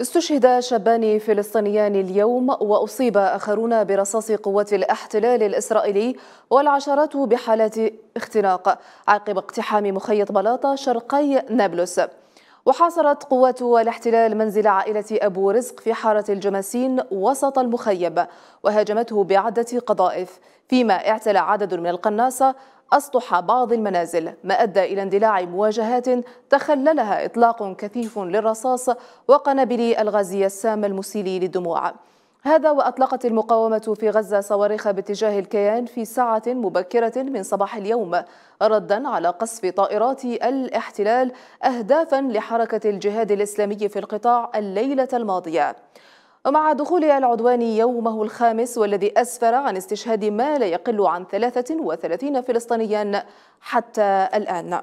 استشهد شابان فلسطينيان اليوم واصيب اخرون برصاص قوات الاحتلال الاسرائيلي والعشرات بحالات اختناق عقب اقتحام مخيط بلاطه شرقي نابلس وحاصرت قوات الاحتلال منزل عائلة أبو رزق في حارة الجماسين وسط المخيب وهاجمته بعدة قذائف فيما اعتلى عدد من القناصة أسطح بعض المنازل ما أدى إلى اندلاع مواجهات تخللها إطلاق كثيف للرصاص وقنابل الغاز السام المسيل للدموع هذا وأطلقت المقاومة في غزة صواريخ باتجاه الكيان في ساعة مبكرة من صباح اليوم ردا على قصف طائرات الاحتلال أهدافا لحركة الجهاد الإسلامي في القطاع الليلة الماضية ومع دخول العدوان يومه الخامس والذي أسفر عن استشهاد ما لا يقل عن 33 فلسطينيا حتى الآن